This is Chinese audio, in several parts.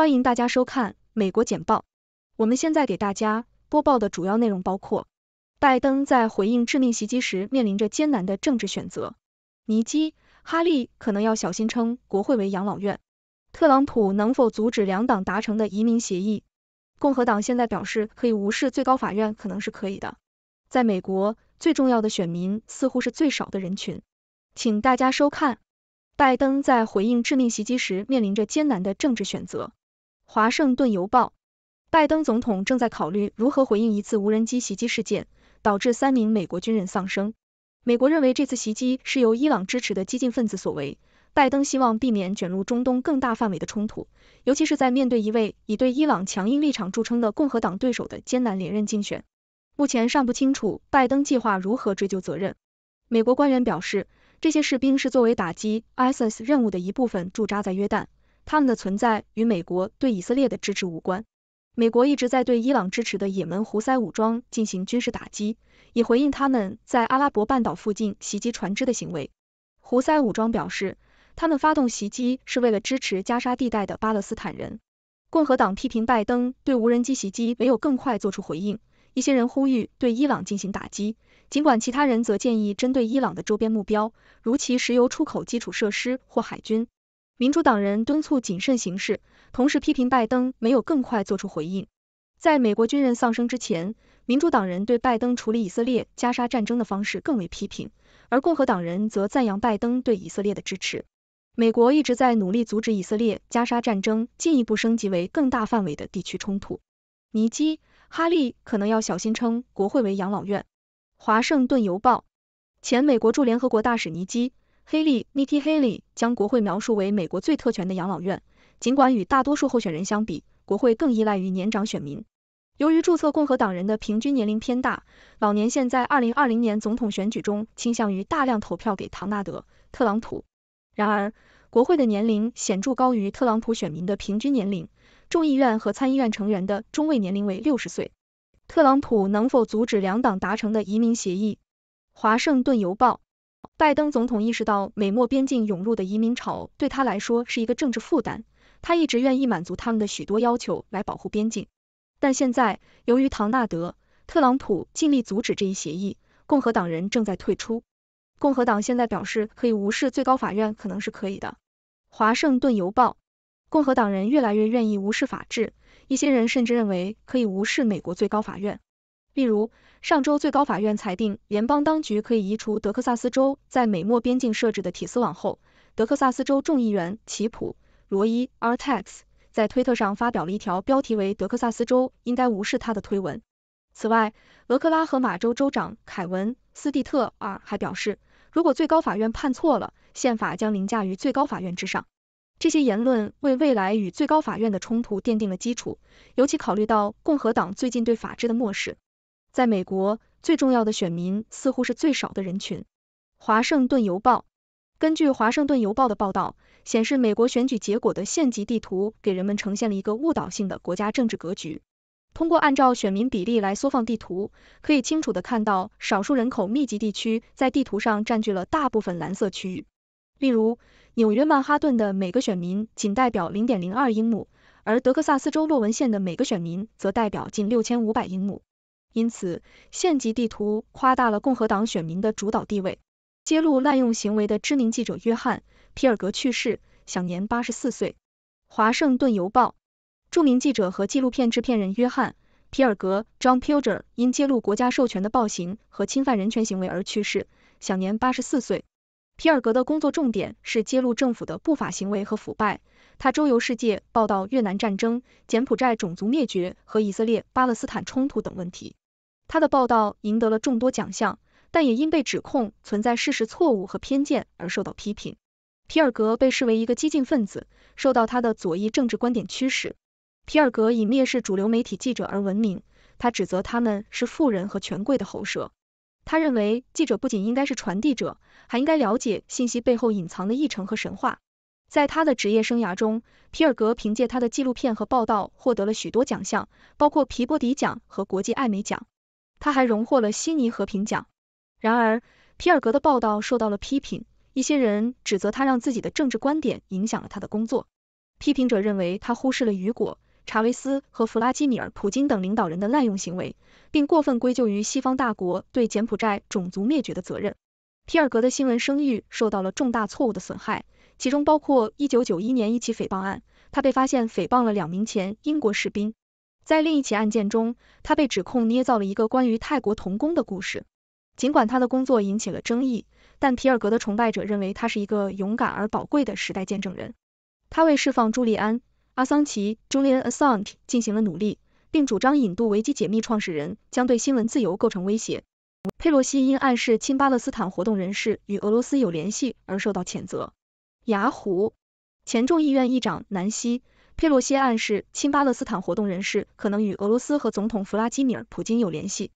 欢迎大家收看美国简报。我们现在给大家播报的主要内容包括：拜登在回应致命袭击时面临着艰难的政治选择；尼基·哈利可能要小心称国会为养老院；特朗普能否阻止两党达成的移民协议？共和党现在表示可以无视最高法院，可能是可以的。在美国，最重要的选民似乎是最少的人群。请大家收看，拜登在回应致命袭击时面临着艰难的政治选择。《华盛顿邮报》：拜登总统正在考虑如何回应一次无人机袭击事件，导致三名美国军人丧生。美国认为这次袭击是由伊朗支持的激进分子所为。拜登希望避免卷入中东更大范围的冲突，尤其是在面对一位以对伊朗强硬立场著称的共和党对手的艰难连任竞选。目前尚不清楚拜登计划如何追究责任。美国官员表示，这些士兵是作为打击 ISIS 任务的一部分驻扎在约旦。他们的存在与美国对以色列的支持无关。美国一直在对伊朗支持的也门胡塞武装进行军事打击，以回应他们在阿拉伯半岛附近袭击船只的行为。胡塞武装表示，他们发动袭击是为了支持加沙地带的巴勒斯坦人。共和党批评拜登对无人机袭击没有更快做出回应，一些人呼吁对伊朗进行打击，尽管其他人则建议针对伊朗的周边目标，如其石油出口基础设施或海军。民主党人敦促谨慎行事，同时批评拜登没有更快做出回应。在美国军人丧生之前，民主党人对拜登处理以色列加沙战争的方式更为批评，而共和党人则赞扬拜登对以色列的支持。美国一直在努力阻止以色列加沙战争进一步升级为更大范围的地区冲突。尼基·哈利可能要小心称国会为养老院。华盛顿邮报，前美国驻联合国大使尼基。黑利 m i t i Haley） 将国会描述为美国最特权的养老院，尽管与大多数候选人相比，国会更依赖于年长选民。由于注册共和党人的平均年龄偏大，老年现在二零二零年总统选举中倾向于大量投票给唐纳德·特朗普。然而，国会的年龄显著高于特朗普选民的平均年龄，众议院和参议院成员的中位年龄为六十岁。特朗普能否阻止两党达成的移民协议？华盛顿邮报。拜登总统意识到美墨边境涌入的移民潮对他来说是一个政治负担，他一直愿意满足他们的许多要求来保护边境。但现在，由于唐纳德·特朗普尽力阻止这一协议，共和党人正在退出。共和党现在表示可以无视最高法院，可能是可以的。华盛顿邮报，共和党人越来越愿意无视法治，一些人甚至认为可以无视美国最高法院。例如，上周最高法院裁定联邦当局可以移除德克萨斯州在美墨边境设置的铁丝网后，德克萨斯州众议员奇普·罗伊 a r t e a x 在推特上发表了一条标题为“德克萨斯州应该无视他的”推文。此外，俄克拉荷马州州长凯文·斯蒂特尔还表示，如果最高法院判错了，宪法将凌驾于最高法院之上。这些言论为未来与最高法院的冲突奠定了基础，尤其考虑到共和党最近对法治的漠视。在美国，最重要的选民似乎是最少的人群。华盛顿邮报根据华盛顿邮报的报道显示，美国选举结果的县级地图给人们呈现了一个误导性的国家政治格局。通过按照选民比例来缩放地图，可以清楚地看到少数人口密集地区在地图上占据了大部分蓝色区域。例如，纽约曼哈顿的每个选民仅代表零点零二英亩，而德克萨斯州洛文县的每个选民则代表近六千五百英亩。因此，县级地图夸大了共和党选民的主导地位。揭露滥用行为的知名记者约翰·皮尔格去世，享年八十四岁。华盛顿邮报，著名记者和纪录片制片人约翰·皮尔格 （John Pilger） 因揭露国家授权的暴行和侵犯人权行为而去世，享年八十四岁。皮尔格的工作重点是揭露政府的不法行为和腐败。他周游世界，报道越南战争、柬埔寨种族灭绝和以色列巴勒斯坦冲突等问题。他的报道赢得了众多奖项，但也因被指控存在事实错误和偏见而受到批评。皮尔格被视为一个激进分子，受到他的左翼政治观点驱使。皮尔格以蔑视主流媒体记者而闻名，他指责他们是富人和权贵的喉舌。他认为记者不仅应该是传递者，还应该了解信息背后隐藏的议程和神话。在他的职业生涯中，皮尔格凭借他的纪录片和报道获得了许多奖项，包括皮波迪奖和国际艾美奖。他还荣获了悉尼和平奖。然而，皮尔格的报道受到了批评，一些人指责他让自己的政治观点影响了他的工作。批评者认为他忽视了雨果、查韦斯和弗拉基米尔·普京等领导人的滥用行为，并过分归咎于西方大国对柬埔寨种族灭绝的责任。皮尔格的新闻声誉受到了重大错误的损害，其中包括一九九一年一起诽谤案，他被发现诽谤了两名前英国士兵。在另一起案件中，他被指控捏造了一个关于泰国童工的故事。尽管他的工作引起了争议，但皮尔格的崇拜者认为他是一个勇敢而宝贵的时代见证人。他为释放朱利安·阿桑奇 （Julian Assange） 进行了努力，并主张引渡维基解密创始人将对新闻自由构成威胁。佩洛西因暗示亲巴勒斯坦活动人士与俄罗斯有联系而受到谴责。雅虎前众议院议长南希。佩洛西暗示亲巴勒斯坦活动人士可能与俄罗斯和总统弗拉基米尔·普京有联系。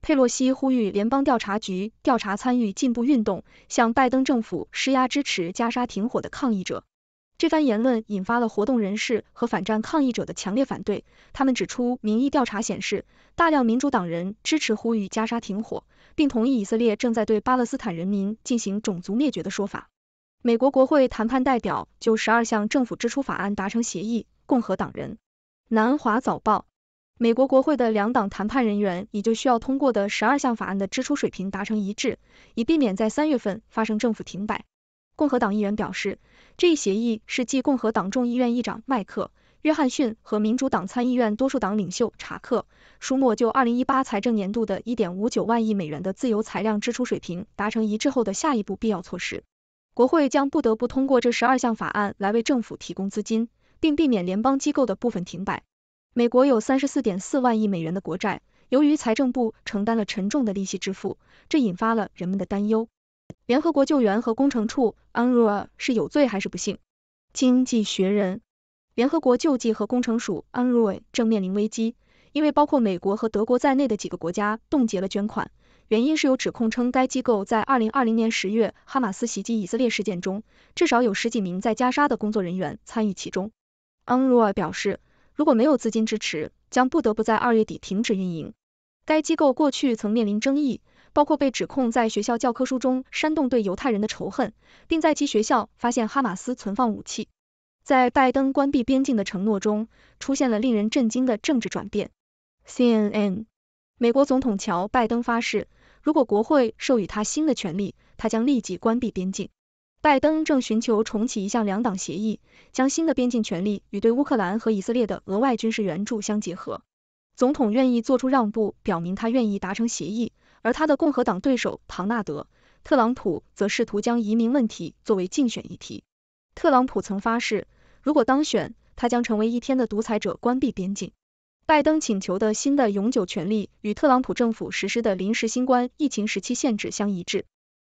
佩洛西呼吁联邦调查局调查参与进步运动、向拜登政府施压、支持加沙停火的抗议者。这番言论引发了活动人士和反战抗议者的强烈反对。他们指出，民意调查显示，大量民主党人支持呼吁加沙停火，并同意以色列正在对巴勒斯坦人民进行种族灭绝的说法。美国国会谈判代表就十二项政府支出法案达成协议。共和党人南华早报：美国国会的两党谈判人员已就需要通过的十二项法案的支出水平达成一致，以避免在三月份发生政府停摆。共和党议员表示，这一协议是继共和党众议院议长麦克·约翰逊和民主党参议院多数党领袖查克·舒默就二零一八财政年度的一点五九万亿美元的自由裁量支出水平达成一致后的下一步必要措施。国会将不得不通过这十二项法案来为政府提供资金，并避免联邦机构的部分停摆。美国有三十四点四万亿美元的国债，由于财政部承担了沉重的利息支付，这引发了人们的担忧。联合国救援和工程处安 a 是有罪还是不幸？经济学人。联合国救济和工程署安 a 正面临危机，因为包括美国和德国在内的几个国家冻结了捐款。原因是有指控称，该机构在二零二零年十月哈马斯袭击以色列事件中，至少有十几名在加沙的工作人员参与其中。u n w a r 表示，如果没有资金支持，将不得不在二月底停止运营。该机构过去曾面临争议，包括被指控在学校教科书中煽动对犹太人的仇恨，并在其学校发现哈马斯存放武器。在拜登关闭边境的承诺中，出现了令人震惊的政治转变。CNN。美国总统乔·拜登发誓，如果国会授予他新的权利，他将立即关闭边境。拜登正寻求重启一项两党协议，将新的边境权利与对乌克兰和以色列的额外军事援助相结合。总统愿意做出让步，表明他愿意达成协议，而他的共和党对手唐纳德·特朗普则试图将移民问题作为竞选议题。特朗普曾发誓，如果当选，他将成为一天的独裁者，关闭边境。拜登请求的新的永久权利与特朗普政府实施的临时新冠疫情时期限制相一致。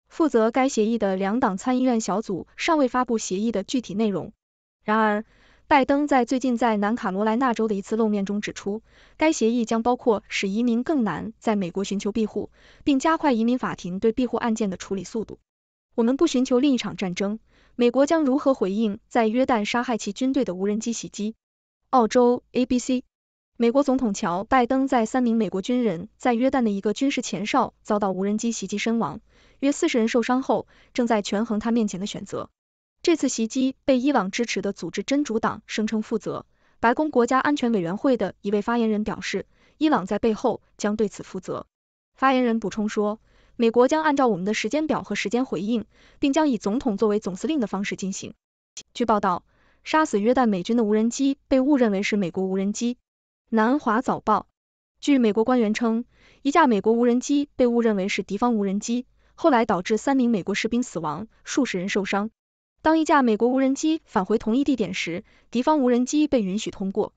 负责该协议的两党参议院小组尚未发布协议的具体内容。然而，拜登在最近在南卡罗来纳州的一次露面中指出，该协议将包括使移民更难在美国寻求庇护，并加快移民法庭对庇护案件的处理速度。我们不寻求另一场战争。美国将如何回应在约旦杀害其军队的无人机袭击？澳洲 ABC。美国总统乔·拜登在三名美国军人在约旦的一个军事前哨遭到无人机袭击身亡，约四十人受伤后，正在权衡他面前的选择。这次袭击被伊朗支持的组织真主党声称负责。白宫国家安全委员会的一位发言人表示，伊朗在背后将对此负责。发言人补充说，美国将按照我们的时间表和时间回应，并将以总统作为总司令的方式进行。据报道，杀死约旦美军的无人机被误认为是美国无人机。南华早报，据美国官员称，一架美国无人机被误认为是敌方无人机，后来导致三名美国士兵死亡，数十人受伤。当一架美国无人机返回同一地点时，敌方无人机被允许通过。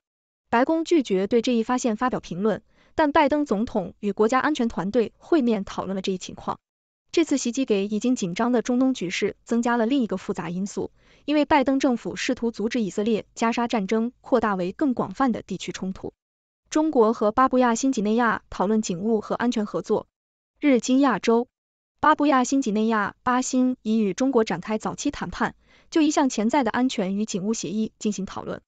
白宫拒绝对这一发现发表评论，但拜登总统与国家安全团队会面讨论了这一情况。这次袭击给已经紧张的中东局势增加了另一个复杂因素，因为拜登政府试图阻止以色列加沙战争扩大为更广泛的地区冲突。中国和巴布亚新几内亚讨论警务和安全合作。日经亚洲，巴布亚新几内亚巴新已与中国展开早期谈判，就一项潜在的安全与警务协议进行讨论。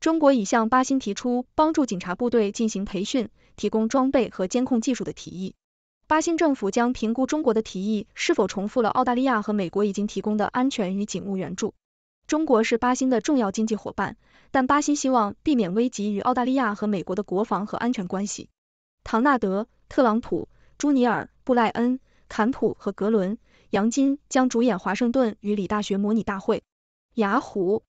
中国已向巴新提出帮助警察部队进行培训、提供装备和监控技术的提议。巴新政府将评估中国的提议是否重复了澳大利亚和美国已经提供的安全与警务援助。中国是巴新的重要经济伙伴，但巴新希望避免危及与澳大利亚和美国的国防和安全关系。唐纳德·特朗普、朱尼尔·布赖恩、坎普和格伦·杨金将主演华盛顿与理大学模拟大会。雅虎，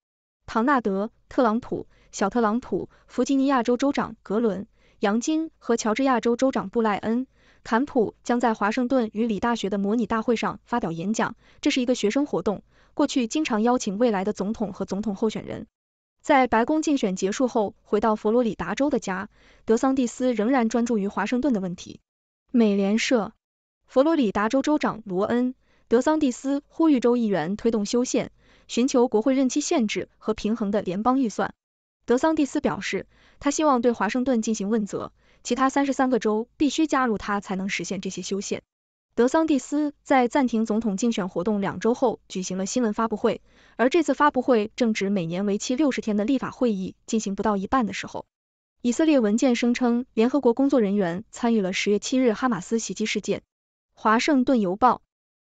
唐纳德·特朗普、小特朗普、弗吉尼亚州州长格伦·杨金和乔治亚州州长布赖恩。坎普将在华盛顿与李大学的模拟大会上发表演讲，这是一个学生活动。过去经常邀请未来的总统和总统候选人。在白宫竞选结束后，回到佛罗里达州的家，德桑蒂斯仍然专注于华盛顿的问题。美联社，佛罗里达州州长罗恩·德桑蒂斯呼吁州议员推动修宪，寻求国会任期限制和平衡的联邦预算。德桑蒂斯表示，他希望对华盛顿进行问责，其他三十三个州必须加入他才能实现这些修宪。德桑蒂斯在暂停总统竞选活动两周后举行了新闻发布会，而这次发布会正值每年为期六十天的立法会议进行不到一半的时候。以色列文件声称，联合国工作人员参与了十月七日哈马斯袭击事件。华盛顿邮报。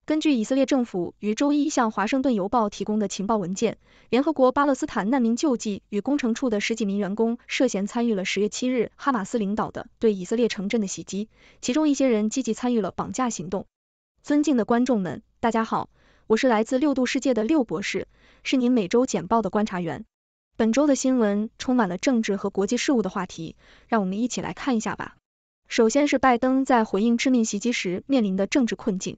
根据以色列政府于周一向《华盛顿邮报》提供的情报文件，联合国巴勒斯坦难民救济与工程处的十几名员工涉嫌参与了十月七日哈马斯领导的对以色列城镇的袭击，其中一些人积极参与了绑架行动。尊敬的观众们，大家好，我是来自六度世界的六博士，是您每周简报的观察员。本周的新闻充满了政治和国际事务的话题，让我们一起来看一下吧。首先是拜登在回应致命袭击时面临的政治困境。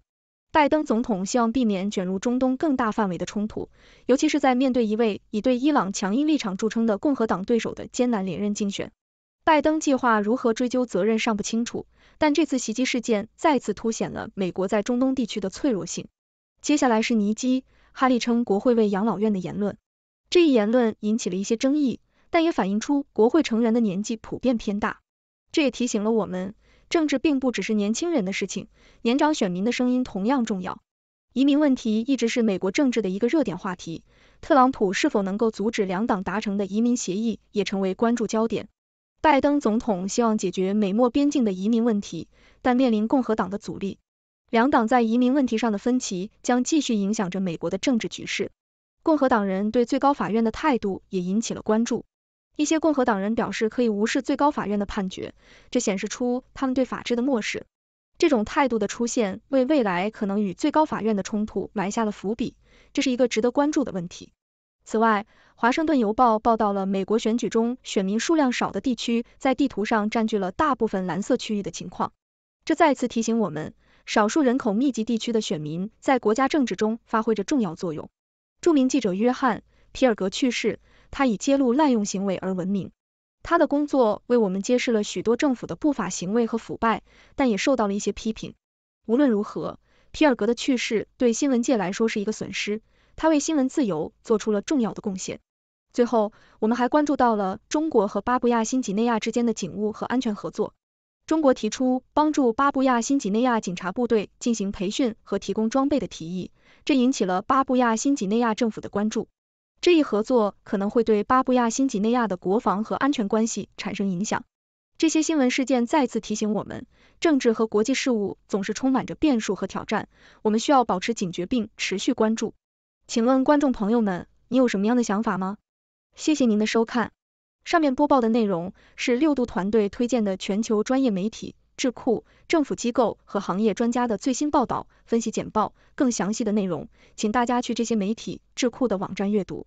拜登总统希望避免卷入中东更大范围的冲突，尤其是在面对一位以对伊朗强硬立场著称的共和党对手的艰难连任竞选。拜登计划如何追究责任尚不清楚，但这次袭击事件再次凸显了美国在中东地区的脆弱性。接下来是尼基·哈利称国会为养老院的言论，这一言论引起了一些争议，但也反映出国会成员的年纪普遍偏大，这也提醒了我们。政治并不只是年轻人的事情，年长选民的声音同样重要。移民问题一直是美国政治的一个热点话题，特朗普是否能够阻止两党达成的移民协议也成为关注焦点。拜登总统希望解决美墨边境的移民问题，但面临共和党的阻力。两党在移民问题上的分歧将继续影响着美国的政治局势。共和党人对最高法院的态度也引起了关注。一些共和党人表示可以无视最高法院的判决，这显示出他们对法治的漠视。这种态度的出现，为未来可能与最高法院的冲突埋下了伏笔，这是一个值得关注的问题。此外，《华盛顿邮报》报道了美国选举中选民数量少的地区在地图上占据了大部分蓝色区域的情况，这再次提醒我们，少数人口密集地区的选民在国家政治中发挥着重要作用。著名记者约翰·皮尔格去世。他以揭露滥用行为而闻名，他的工作为我们揭示了许多政府的不法行为和腐败，但也受到了一些批评。无论如何，皮尔格的去世对新闻界来说是一个损失，他为新闻自由做出了重要的贡献。最后，我们还关注到了中国和巴布亚新几内亚之间的警务和安全合作。中国提出帮助巴布亚新几内亚警察部队进行培训和提供装备的提议，这引起了巴布亚新几内亚政府的关注。这一合作可能会对巴布亚新几内亚的国防和安全关系产生影响。这些新闻事件再次提醒我们，政治和国际事务总是充满着变数和挑战，我们需要保持警觉并持续关注。请问观众朋友们，你有什么样的想法吗？谢谢您的收看。上面播报的内容是六度团队推荐的全球专业媒体、智库、政府机构和行业专家的最新报道、分析简报。更详细的内容，请大家去这些媒体、智库的网站阅读。